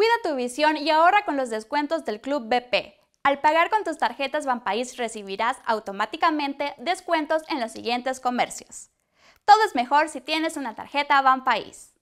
Cuida tu visión y ahorra con los descuentos del Club BP. Al pagar con tus tarjetas Banpaís recibirás automáticamente descuentos en los siguientes comercios. Todo es mejor si tienes una tarjeta Banpaís.